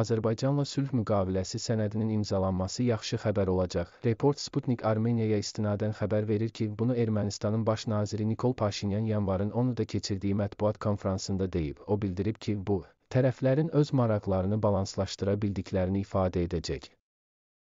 Azərbaycanla sülh müqaviləsi sənədinin imzalanması yaxşı xəbər olacaq. Report Sputnik Armeniyaya istinadən xəbər verir ki, bunu Ermənistanın baş naziri Nikol Paşinyan yanvarın 10-da keçirdiyi mətbuat konfransında deyib. O bildirib ki, bu tərəflərin öz maraqlarını balanslaşdıra bildiklərini ifadə edəcək.